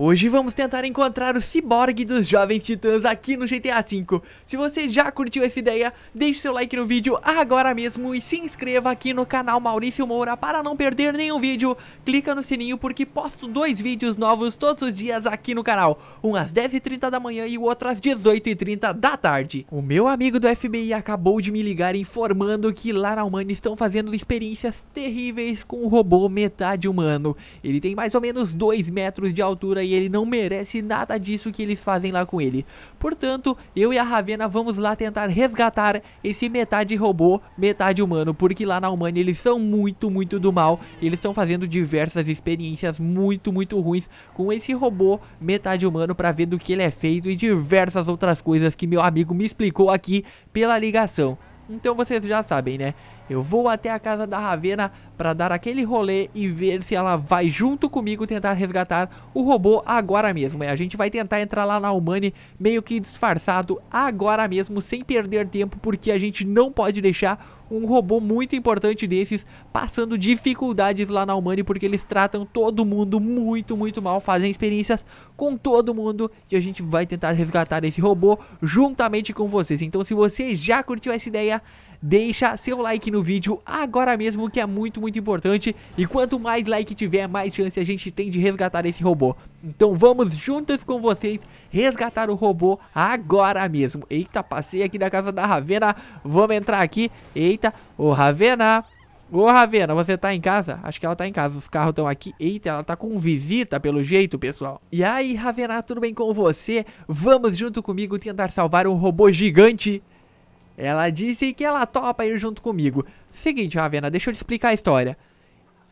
Hoje vamos tentar encontrar o ciborgue dos jovens titãs aqui no GTA V. Se você já curtiu essa ideia, deixe seu like no vídeo agora mesmo e se inscreva aqui no canal Maurício Moura para não perder nenhum vídeo. Clica no sininho porque posto dois vídeos novos todos os dias aqui no canal, um às 10h30 da manhã e o outro às 18h30 da tarde. O meu amigo do FBI acabou de me ligar informando que lá na Humana estão fazendo experiências terríveis com um robô metade humano. Ele tem mais ou menos 2 metros de altura e e ele não merece nada disso que eles fazem lá com ele. Portanto, eu e a Ravena vamos lá tentar resgatar esse metade robô, metade humano, porque lá na Humana eles são muito, muito do mal. Eles estão fazendo diversas experiências muito, muito ruins com esse robô, metade humano, para ver do que ele é feito e diversas outras coisas que meu amigo me explicou aqui pela ligação. Então vocês já sabem, né? Eu vou até a casa da Ravena para dar aquele rolê e ver se ela vai junto comigo tentar resgatar o robô agora mesmo. Né? A gente vai tentar entrar lá na Humane meio que disfarçado agora mesmo, sem perder tempo, porque a gente não pode deixar um robô muito importante desses passando dificuldades lá na Humane, porque eles tratam todo mundo muito, muito mal, fazem experiências com todo mundo e a gente vai tentar resgatar esse robô juntamente com vocês. Então se você já curtiu essa ideia, deixa seu like no vídeo agora mesmo que é muito, muito importante. E quanto mais like tiver, mais chance a gente tem de resgatar esse robô. Então vamos juntos com vocês resgatar o robô agora mesmo. Eita, passei aqui na casa da Ravena, vamos entrar aqui. Eita, ô Ravena... Ô, Ravena, você tá em casa? Acho que ela tá em casa, os carros estão aqui. Eita, ela tá com visita pelo jeito, pessoal. E aí, Ravena, tudo bem com você? Vamos junto comigo tentar salvar um robô gigante. Ela disse que ela topa ir junto comigo. Seguinte, Ravena, deixa eu te explicar a história.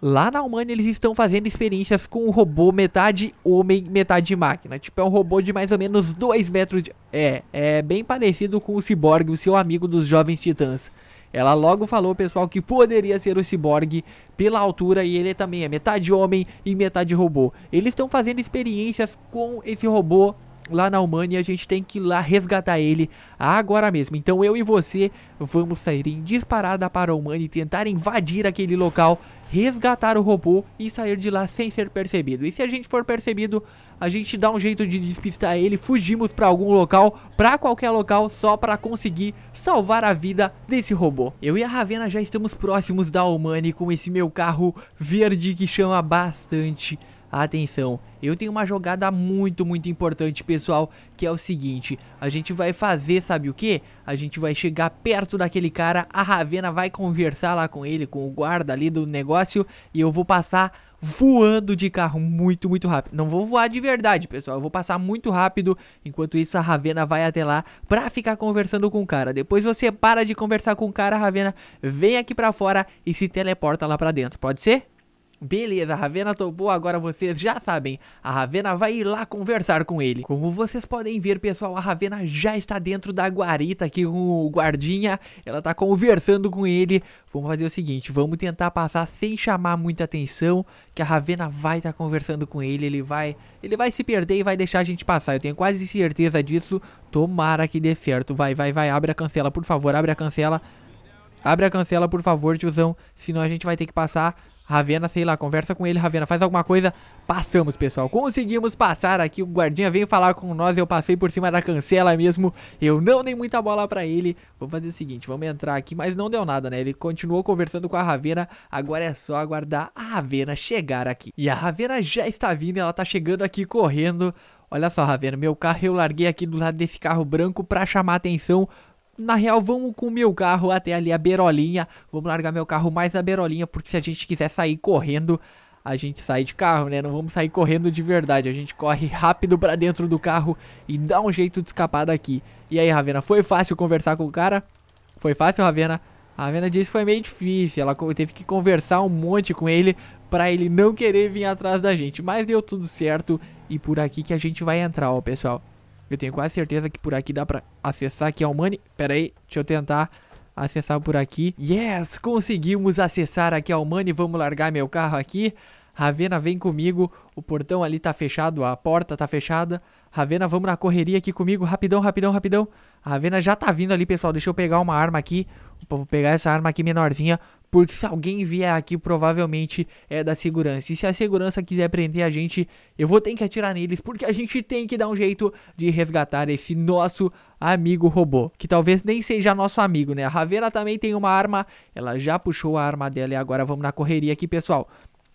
Lá na Humana eles estão fazendo experiências com um robô metade homem, metade máquina. Tipo, é um robô de mais ou menos 2 metros de... É, é bem parecido com o Cyborg, o seu amigo dos Jovens Titãs. Ela logo falou, pessoal, que poderia ser o Cyborg pela altura e ele também é metade homem e metade robô. Eles estão fazendo experiências com esse robô lá na Humana e a gente tem que ir lá resgatar ele agora mesmo. Então eu e você vamos sair em disparada para a Humana e tentar invadir aquele local resgatar o robô e sair de lá sem ser percebido. E se a gente for percebido, a gente dá um jeito de despistar ele, fugimos para algum local, para qualquer local, só para conseguir salvar a vida desse robô. Eu e a Ravena já estamos próximos da Omani com esse meu carro verde que chama bastante Atenção, eu tenho uma jogada muito, muito importante, pessoal, que é o seguinte, a gente vai fazer, sabe o que? A gente vai chegar perto daquele cara, a Ravena vai conversar lá com ele, com o guarda ali do negócio, e eu vou passar voando de carro muito, muito rápido. Não vou voar de verdade, pessoal. Eu vou passar muito rápido. Enquanto isso, a Ravena vai até lá pra ficar conversando com o cara. Depois você para de conversar com o cara, Ravena. Vem aqui pra fora e se teleporta lá pra dentro. Pode ser? Beleza, a Ravena topou, agora vocês já sabem, a Ravena vai ir lá conversar com ele. Como vocês podem ver, pessoal, a Ravena já está dentro da guarita aqui com o guardinha, ela está conversando com ele. Vamos fazer o seguinte, vamos tentar passar sem chamar muita atenção, que a Ravena vai estar tá conversando com ele, ele vai, ele vai se perder e vai deixar a gente passar. Eu tenho quase certeza disso. Tomara que dê certo. Vai, vai, vai, abre a cancela, por favor, abre a cancela. Abre a cancela, por favor, tiozão. Senão a gente vai ter que passar. Ravena, sei lá, conversa com ele, Ravena, faz alguma coisa. Passamos, pessoal. Conseguimos passar aqui. O guardinha veio falar com nós. Eu passei por cima da cancela mesmo. Eu não dei muita bola pra ele. Vamos fazer o seguinte, vamos entrar aqui. Mas não deu nada, né? Ele continuou conversando com a Ravena. Agora é só aguardar a Ravena chegar aqui. E a Ravena já está vindo. Ela tá chegando aqui correndo. Olha só, Ravena, meu carro eu larguei aqui do lado desse carro branco pra chamar atenção na real, vamos com o meu carro até ali a beirolinha. Vamos largar meu carro mais na beirolinha, porque se a gente quiser sair correndo, a gente sai de carro, né? Não vamos sair correndo de verdade. A gente corre rápido para dentro do carro e dá um jeito de escapar daqui. E aí, Ravena, foi fácil conversar com o cara? Foi fácil, Ravena? A Ravena disse que foi meio difícil. Ela teve que conversar um monte com ele para ele não querer vir atrás da gente. Mas deu tudo certo e por aqui que a gente vai entrar, ó, pessoal. Eu tenho quase certeza que por aqui dá pra acessar aqui a Humani. Pera aí, deixa eu tentar acessar por aqui. Yes, conseguimos acessar aqui a Humani. Vamos largar meu carro aqui. Ravena, vem comigo. O portão ali tá fechado, a porta tá fechada. Ravena, vamos na correria aqui comigo. Rapidão, rapidão, rapidão. A Ravena já tá vindo ali, pessoal. Deixa eu pegar uma arma aqui. Vou pegar essa arma aqui menorzinha, porque se alguém vier aqui, provavelmente é da segurança. E se a segurança quiser prender a gente, eu vou ter que atirar neles, porque a gente tem que dar um jeito de resgatar esse nosso amigo robô. Que talvez nem seja nosso amigo, né? A Ravena também tem uma arma, ela já puxou a arma dela e agora vamos na correria aqui, pessoal.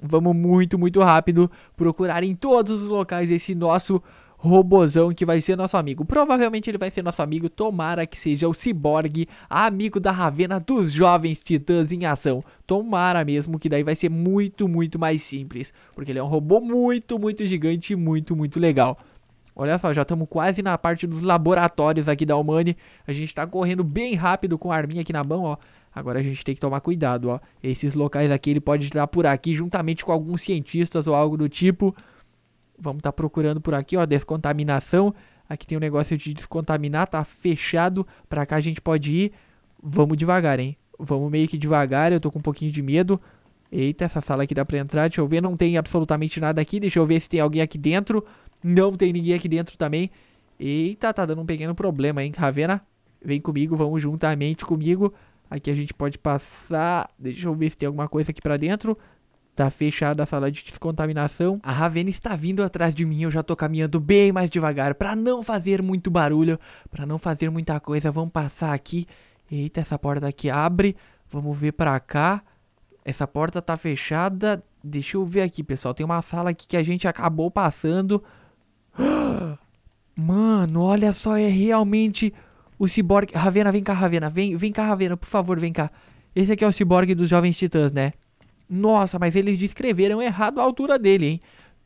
Vamos muito, muito rápido procurar em todos os locais esse nosso robozão que vai ser nosso amigo. Provavelmente ele vai ser nosso amigo, tomara que seja o Cyborg, amigo da Ravena dos jovens titãs em ação. Tomara mesmo, que daí vai ser muito, muito mais simples, porque ele é um robô muito, muito gigante e muito, muito legal. Olha só, já estamos quase na parte dos laboratórios aqui da Humani. A gente está correndo bem rápido com a arminha aqui na mão, ó. Agora a gente tem que tomar cuidado, ó. Esses locais aqui ele pode estar por aqui juntamente com alguns cientistas ou algo do tipo. Vamos estar tá procurando por aqui, ó, descontaminação. Aqui tem um negócio de descontaminar, tá fechado. Pra cá a gente pode ir. Vamos devagar, hein? Vamos meio que devagar, eu tô com um pouquinho de medo. Eita, essa sala aqui dá pra entrar, deixa eu ver, não tem absolutamente nada aqui. Deixa eu ver se tem alguém aqui dentro. Não tem ninguém aqui dentro também. Eita, tá dando um pequeno problema, hein, Ravena? Vem comigo, vamos juntamente comigo. Aqui a gente pode passar... Deixa eu ver se tem alguma coisa aqui pra dentro. Tá fechada a sala de descontaminação. A Ravena está vindo atrás de mim. Eu já tô caminhando bem mais devagar para não fazer muito barulho, para não fazer muita coisa. Vamos passar aqui. Eita, essa porta aqui abre. Vamos ver para cá. Essa porta tá fechada. Deixa eu ver aqui, pessoal. Tem uma sala aqui que a gente acabou passando. Mano, olha só, é realmente o ciborgue. Ravena, vem cá, Ravena. Vem, vem cá, Ravena, por favor, vem cá. Esse aqui é o ciborgue dos Jovens Titãs, né? Nossa, mas eles descreveram errado a altura dele, hein?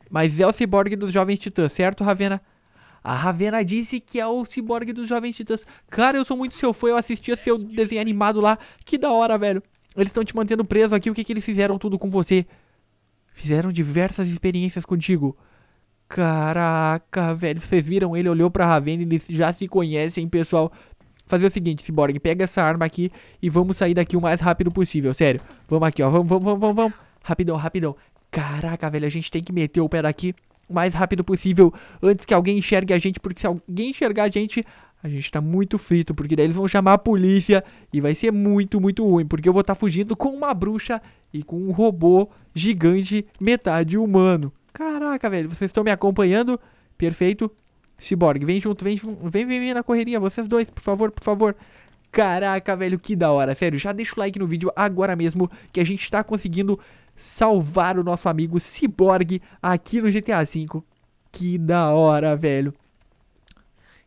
Mas é o Cyborg dos Jovens Titãs, certo, Ravena? A Ravena disse que é o Cyborg dos Jovens Titãs. Cara, eu sou muito seu fã, eu assistia seu desenho animado lá. Que da hora, velho. Eles estão te mantendo preso aqui, o que, que eles fizeram tudo com você? Fizeram diversas experiências contigo. Caraca, velho, vocês viram? Ele olhou pra Ravena e eles já se conhecem, pessoal. Fazer o seguinte, Cyborg, pega essa arma aqui e vamos sair daqui o mais rápido possível, sério. Vamos aqui, ó. Vamos, vamos, vamos, vamos, vamos. Rapidão, rapidão. Caraca, velho, a gente tem que meter o pé daqui o mais rápido possível antes que alguém enxergue a gente, porque se alguém enxergar a gente, a gente tá muito frito, porque daí eles vão chamar a polícia e vai ser muito, muito ruim, porque eu vou estar tá fugindo com uma bruxa e com um robô gigante metade humano. Caraca, velho, vocês estão me acompanhando? Perfeito. Cyborg, vem junto, vem, vem, vem, vem na correria, vocês dois, por favor, por favor. Caraca, velho, que da hora. Sério, já deixa o like no vídeo agora mesmo que a gente tá conseguindo salvar o nosso amigo Cyborg aqui no GTA V. Que da hora, velho.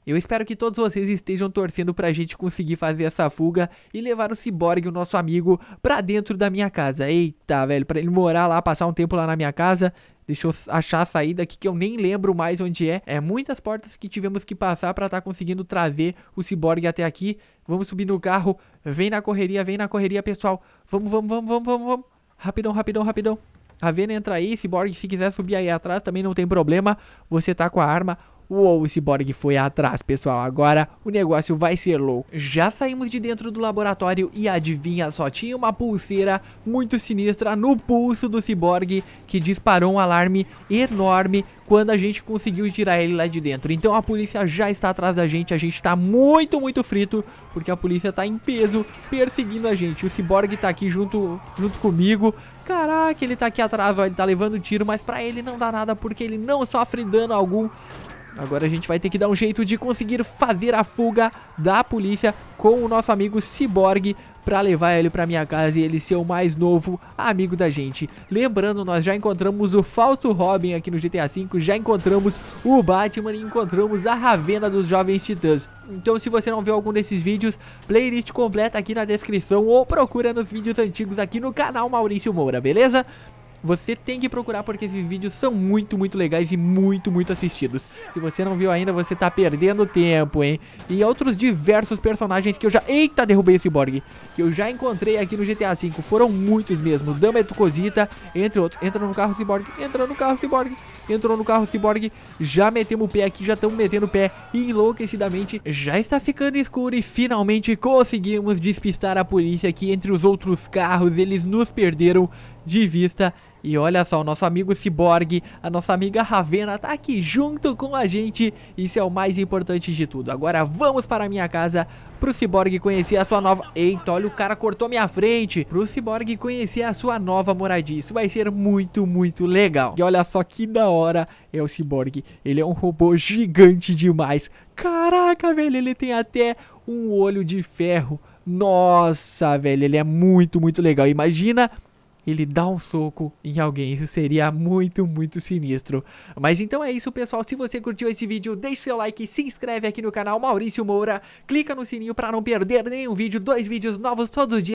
Eu espero que todos vocês estejam torcendo pra gente conseguir fazer essa fuga e levar o Cyborg, o nosso amigo, pra dentro da minha casa. Eita, velho, pra ele morar lá, passar um tempo lá na minha casa. Deixa eu achar a saída aqui que eu nem lembro mais onde é. É muitas portas que tivemos que passar para estar tá conseguindo trazer o Cyborg até aqui. Vamos subir no carro. Vem na correria, vem na correria, pessoal. Vamos, vamos, vamos, vamos, vamos, vamos. Rapidão, rapidão, rapidão. Ravena entra aí, Cyborg, se quiser subir aí atrás também não tem problema. Você tá com a arma. Uou, esse Borg foi atrás, pessoal. Agora o negócio vai ser louco. Já saímos de dentro do laboratório e adivinha, só tinha uma pulseira muito sinistra no pulso do Cyborg que disparou um alarme enorme quando a gente conseguiu tirar ele lá de dentro. Então a polícia já está atrás da gente, a gente está muito, muito frito, porque a polícia está em peso perseguindo a gente. O Cyborg está aqui junto, junto comigo. Caraca, ele está aqui atrás, ó, ele está levando tiro, mas para ele não dá nada porque ele não sofre dano algum Agora a gente vai ter que dar um jeito de conseguir fazer a fuga da polícia com o nosso amigo Cyborg para levar ele para minha casa e ele ser o mais novo amigo da gente. Lembrando, nós já encontramos o falso Robin aqui no GTA V, já encontramos o Batman e encontramos a Ravena dos Jovens Titãs. Então se você não viu algum desses vídeos, playlist completa aqui na descrição ou procura nos vídeos antigos aqui no canal Maurício Moura, beleza? Você tem que procurar porque esses vídeos são muito, muito legais e muito, muito assistidos. Se você não viu ainda, você tá perdendo tempo, hein? E outros diversos personagens que eu já... Eita, derrubei esse Borg. Que eu já encontrei aqui no GTA V. Foram muitos mesmo. Dama Etucosita, entre outros. Entra no carro Cyborg, entra no carro Cyborg, entrou no carro Cyborg. Já metemos o pé aqui, já estamos metendo o pé enlouquecidamente. Já está ficando escuro e finalmente conseguimos despistar a polícia aqui entre os outros carros. Eles nos perderam de vista e olha só, o nosso amigo Cyborg, a nossa amiga Ravena tá aqui junto com a gente. Isso é o mais importante de tudo. Agora vamos para a minha casa pro Cyborg conhecer a sua nova... Eita, olha, o cara cortou minha frente. Pro Cyborg conhecer a sua nova moradia. Isso vai ser muito, muito legal. E olha só que da hora é o Cyborg. Ele é um robô gigante demais. Caraca, velho, ele tem até um olho de ferro. Nossa, velho, ele é muito, muito legal. Imagina ele dá um soco em alguém. Isso seria muito, muito sinistro. Mas então é isso, pessoal. Se você curtiu esse vídeo, deixe seu like, se inscreve aqui no canal Maurício Moura, clica no sininho para não perder nenhum vídeo, dois vídeos novos todos os dias.